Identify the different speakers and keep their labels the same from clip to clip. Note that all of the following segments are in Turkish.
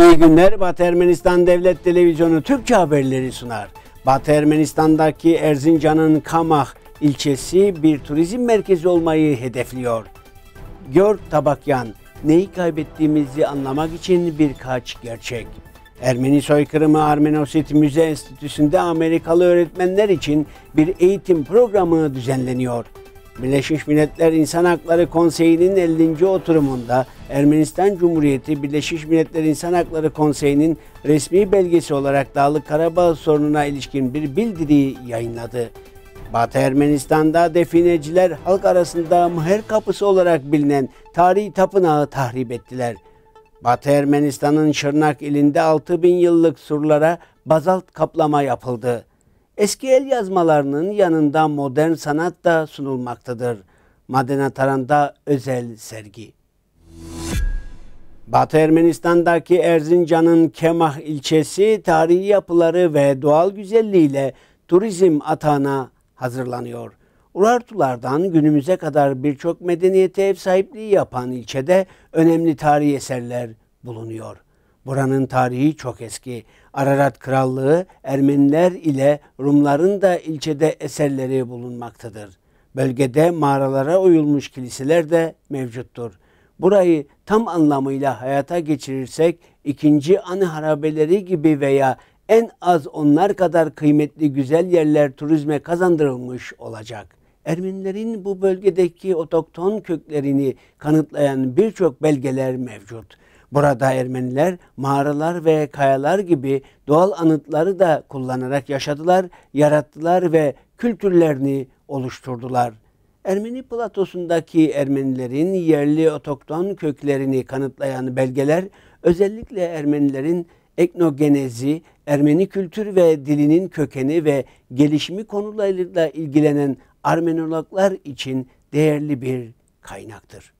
Speaker 1: İyi günler Batı Ermenistan Devlet Televizyonu Türkçe haberleri sunar. Batı Ermenistan'daki Erzincan'ın Kamah ilçesi bir turizm merkezi olmayı hedefliyor. Gör Tabakyan, neyi kaybettiğimizi anlamak için birkaç gerçek. Ermeni soykırımı Armenosit Müze Enstitüsü'nde Amerikalı öğretmenler için bir eğitim programı düzenleniyor. Birleşmiş Milletler İnsan Hakları Konseyi'nin 50. oturumunda Ermenistan Cumhuriyeti Birleşmiş Milletler İnsan Hakları Konseyi'nin resmi belgesi olarak Dağlık Karabağ sorununa ilişkin bir bildiriyi yayınladı. Batı Ermenistan'da defineciler halk arasında mıher kapısı olarak bilinen tarihi tapınağı tahrip ettiler. Batı Ermenistan'ın Şırnak ilinde 6000 yıllık surlara bazalt kaplama yapıldı eski el yazmalarının yanında modern sanat da sunulmaktadır. Madena Taran'da özel sergi. Batı Ermenistan'daki Erzincan'ın Kemah ilçesi tarihi yapıları ve doğal güzelliğiyle turizm atağına hazırlanıyor. Urartulardan günümüze kadar birçok medeniyete ev sahipliği yapan ilçede önemli tarihi eserler bulunuyor. Buranın tarihi çok eski Ararat Krallığı Ermeniler ile Rumların da ilçede eserleri bulunmaktadır. Bölgede mağaralara uyulmuş kiliseler de mevcuttur. Burayı tam anlamıyla hayata geçirirsek ikinci anı harabeleri gibi veya en az onlar kadar kıymetli güzel yerler turizme kazandırılmış olacak. Ermenilerin bu bölgedeki otokton köklerini kanıtlayan birçok belgeler mevcut. Burada Ermeniler mağaralar ve kayalar gibi doğal anıtları da kullanarak yaşadılar, yarattılar ve kültürlerini oluşturdular. Ermeni platosundaki Ermenilerin yerli otokton köklerini kanıtlayan belgeler özellikle Ermenilerin etnogenezi, Ermeni kültür ve dilinin kökeni ve gelişimi konularıyla ilgilenen Armenologlar için değerli bir kaynaktır.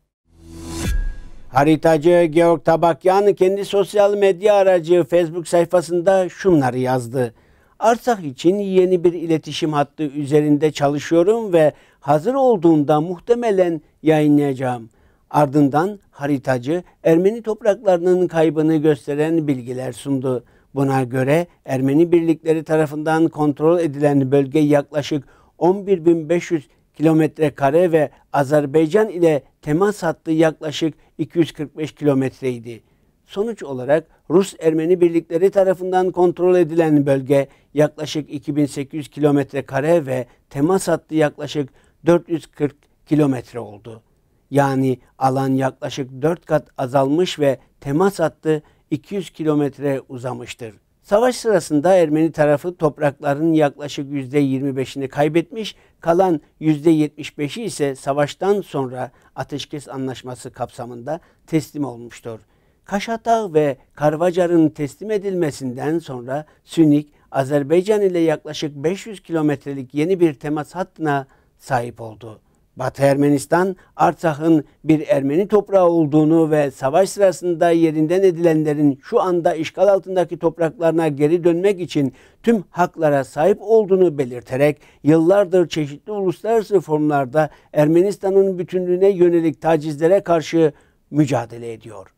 Speaker 1: Haritacı Georg Tabakyan kendi sosyal medya aracı Facebook sayfasında şunları yazdı. Arsak için yeni bir iletişim hattı üzerinde çalışıyorum ve hazır olduğunda muhtemelen yayınlayacağım. Ardından haritacı Ermeni topraklarının kaybını gösteren bilgiler sundu. Buna göre Ermeni birlikleri tarafından kontrol edilen bölge yaklaşık 11.500 kilometre kare ve Azerbaycan ile temas hattı yaklaşık 245 kilometreydi. Sonuç olarak Rus-Ermeni birlikleri tarafından kontrol edilen bölge yaklaşık 2800 kilometre kare ve temas hattı yaklaşık 440 kilometre oldu. Yani alan yaklaşık 4 kat azalmış ve temas hattı 200 kilometre uzamıştır. Savaş sırasında Ermeni tarafı topraklarının yaklaşık %25'ini kaybetmiş, kalan %75'i ise savaştan sonra ateşkes anlaşması kapsamında teslim olmuştur. Kaşatağ ve Karvacar'ın teslim edilmesinden sonra Sünik, Azerbaycan ile yaklaşık 500 kilometrelik yeni bir temas hattına sahip oldu. Batı Ermenistan Artsakh'ın bir Ermeni toprağı olduğunu ve savaş sırasında yerinden edilenlerin şu anda işgal altındaki topraklarına geri dönmek için tüm haklara sahip olduğunu belirterek yıllardır çeşitli uluslararası formlarda Ermenistan'ın bütünlüğüne yönelik tacizlere karşı mücadele ediyor.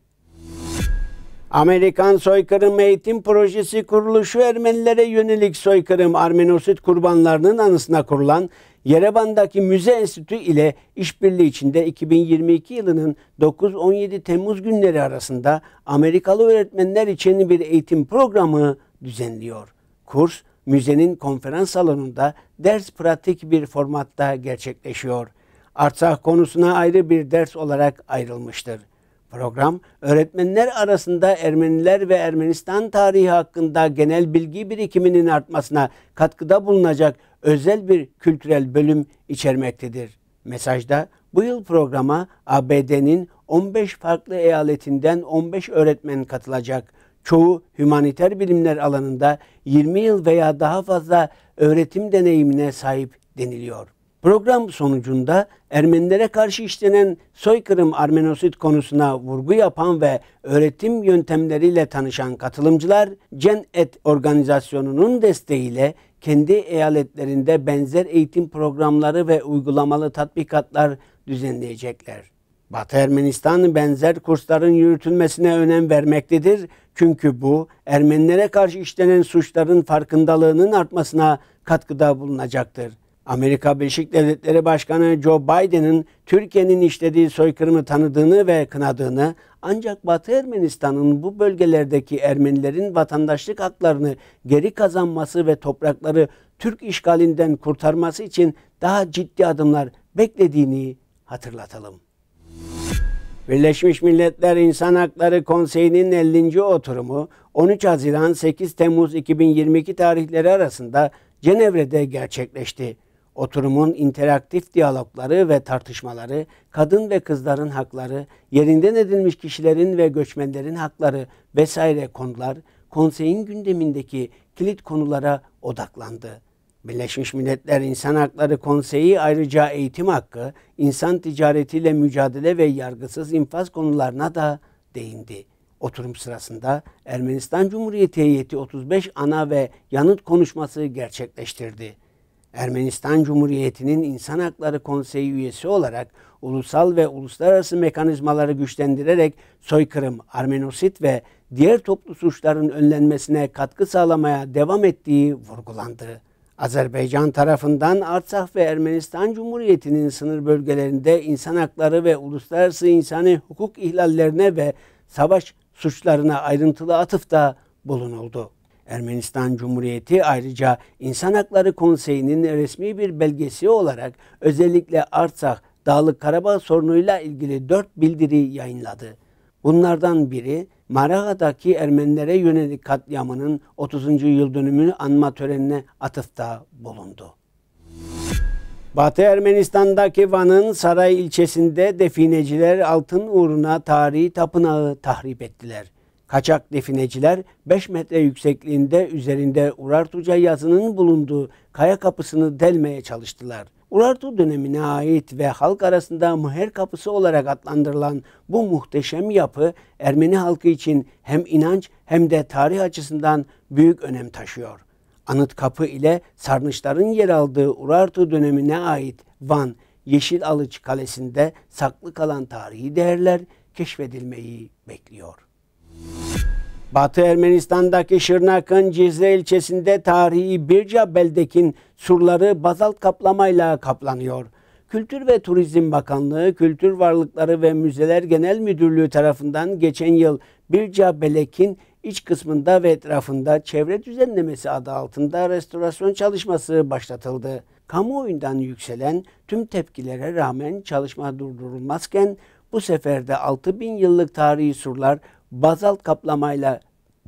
Speaker 1: Amerikan Soykırım Eğitim Projesi kuruluşu Ermenilere yönelik soykırım Armenosit kurbanlarının anısına kurulan Yerevan'daki Müze Enstitü ile işbirliği içinde 2022 yılının 9-17 Temmuz günleri arasında Amerikalı öğretmenler için bir eğitim programı düzenliyor. Kurs müzenin konferans salonunda ders pratik bir formatta gerçekleşiyor. Artsakh konusuna ayrı bir ders olarak ayrılmıştır. Program, öğretmenler arasında Ermeniler ve Ermenistan tarihi hakkında genel bilgi birikiminin artmasına katkıda bulunacak özel bir kültürel bölüm içermektedir. Mesajda bu yıl programa ABD'nin 15 farklı eyaletinden 15 öğretmen katılacak. Çoğu hümaniter bilimler alanında 20 yıl veya daha fazla öğretim deneyimine sahip deniliyor. Program sonucunda Ermenilere karşı işlenen soykırım Armenosit konusuna vurgu yapan ve öğretim yöntemleriyle tanışan katılımcılar Cennet organizasyonunun desteğiyle kendi eyaletlerinde benzer eğitim programları ve uygulamalı tatbikatlar düzenleyecekler. Batı Ermenistan benzer kursların yürütülmesine önem vermektedir. Çünkü bu Ermenilere karşı işlenen suçların farkındalığının artmasına katkıda bulunacaktır. Amerika Birleşik Devletleri Başkanı Joe Biden'ın Türkiye'nin işlediği soykırımı tanıdığını ve kınadığını ancak Batı Ermenistan'ın bu bölgelerdeki Ermenilerin vatandaşlık haklarını geri kazanması ve toprakları Türk işgalinden kurtarması için daha ciddi adımlar beklediğini hatırlatalım. Birleşmiş Milletler İnsan Hakları Konseyi'nin 50. oturumu 13 Haziran 8 Temmuz 2022 tarihleri arasında Cenevre'de gerçekleşti. Oturumun interaktif diyalogları ve tartışmaları, kadın ve kızların hakları, yerinden edilmiş kişilerin ve göçmenlerin hakları vesaire konular konseyin gündemindeki kilit konulara odaklandı. Birleşmiş Milletler İnsan Hakları Konseyi ayrıca eğitim hakkı, insan ticaretiyle mücadele ve yargısız infaz konularına da değindi. Oturum sırasında Ermenistan Cumhuriyeti heyeti 35 ana ve yanıt konuşması gerçekleştirdi. Ermenistan Cumhuriyeti'nin İnsan Hakları Konseyi üyesi olarak ulusal ve uluslararası mekanizmaları güçlendirerek soykırım, Armenosit ve diğer toplu suçların önlenmesine katkı sağlamaya devam ettiği vurgulandı. Azerbaycan tarafından Artsakh ve Ermenistan Cumhuriyeti'nin sınır bölgelerinde insan hakları ve uluslararası insani hukuk ihlallerine ve savaş suçlarına ayrıntılı atıfta bulunuldu. Ermenistan Cumhuriyeti ayrıca İnsan Hakları Konseyi'nin resmi bir belgesi olarak özellikle Artsakh, Dağlık Karabağ sorunuyla ilgili dört bildiri yayınladı. Bunlardan biri Maraga'daki Ermenilere yönelik katliamının 30. yıl dönümünü anma törenine atıfta bulundu. Batı Ermenistan'daki Van'ın Saray ilçesinde defineciler altın uğruna tarihi tapınağı tahrip ettiler. Kaçak defineciler 5 metre yüksekliğinde üzerinde Urartuca yazının bulunduğu kaya kapısını delmeye çalıştılar. Urartu dönemine ait ve halk arasında Mıher Kapısı olarak adlandırılan bu muhteşem yapı Ermeni halkı için hem inanç hem de tarih açısından büyük önem taşıyor. Anıt kapı ile sarnıçların yer aldığı Urartu dönemine ait Van Yeşil Alıç Kalesi'nde saklı kalan tarihi değerler keşfedilmeyi bekliyor. Batı Ermenistan'daki Şırnak'ın Cizre ilçesinde tarihi Birca Beldek'in surları bazalt kaplamayla kaplanıyor. Kültür ve Turizm Bakanlığı, Kültür Varlıkları ve Müzeler Genel Müdürlüğü tarafından geçen yıl Birca Belek'in iç kısmında ve etrafında çevre düzenlemesi adı altında restorasyon çalışması başlatıldı. Kamuoyundan yükselen tüm tepkilere rağmen çalışma durdurulmazken bu sefer de 6000 yıllık tarihi surlar bazalt kaplamayla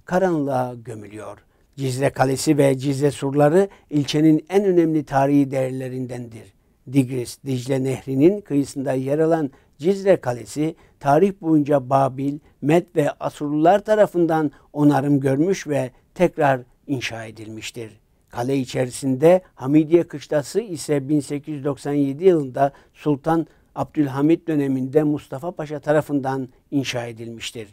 Speaker 1: karanlığa gömülüyor. Cizre Kalesi ve Cizre surları ilçenin en önemli tarihi değerlerindendir. Digris, Dicle Nehri'nin kıyısında yer alan Cizre Kalesi, tarih boyunca Babil, Med ve Asurlular tarafından onarım görmüş ve tekrar inşa edilmiştir. Kale içerisinde Hamidiye Kışlası ise 1897 yılında Sultan Abdülhamit döneminde Mustafa Paşa tarafından inşa edilmiştir.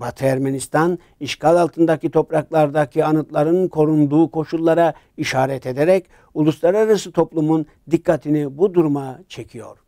Speaker 1: Batı Ermenistan işgal altındaki topraklardaki anıtların korunduğu koşullara işaret ederek uluslararası toplumun dikkatini bu duruma çekiyor.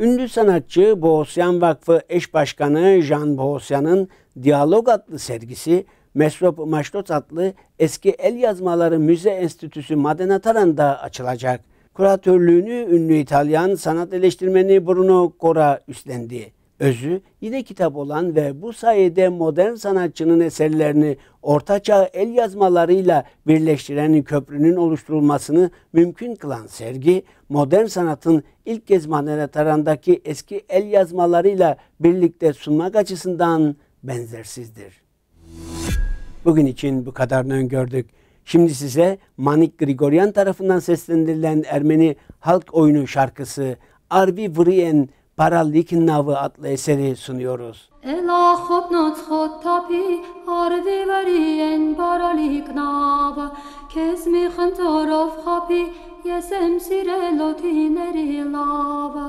Speaker 1: Ünlü sanatçı Boğosyan Vakfı eş başkanı Jan Boğosyan'ın Diyalog adlı sergisi Mesrop Maşrot adlı eski el yazmaları müze enstitüsü Madenataran'da açılacak. Kuratörlüğünü ünlü İtalyan sanat eleştirmeni Bruno Cora üstlendi özü yine kitap olan ve bu sayede modern sanatçının eserlerini ortaçağ el yazmalarıyla birleştiren köprünün oluşturulmasını mümkün kılan sergi, modern sanatın ilk kez Manera Taran'daki eski el yazmalarıyla birlikte sunmak açısından benzersizdir. Bugün için bu kadarını öngördük. Şimdi size Manik Grigoryan tarafından seslendirilen Ermeni halk oyunu şarkısı Arvi Vrien Paralik Navı adlı eseri sunuyoruz. Ela hopnot hot tapi arvi veri en paralik nava kesmi hantorof hapi yesem sire lotineri lava.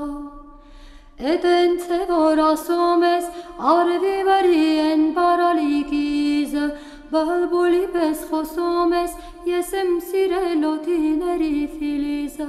Speaker 1: Eden tevor asomes arvi veri en paralik iz balbuli pes hosomes yesem sire lotineri filiza.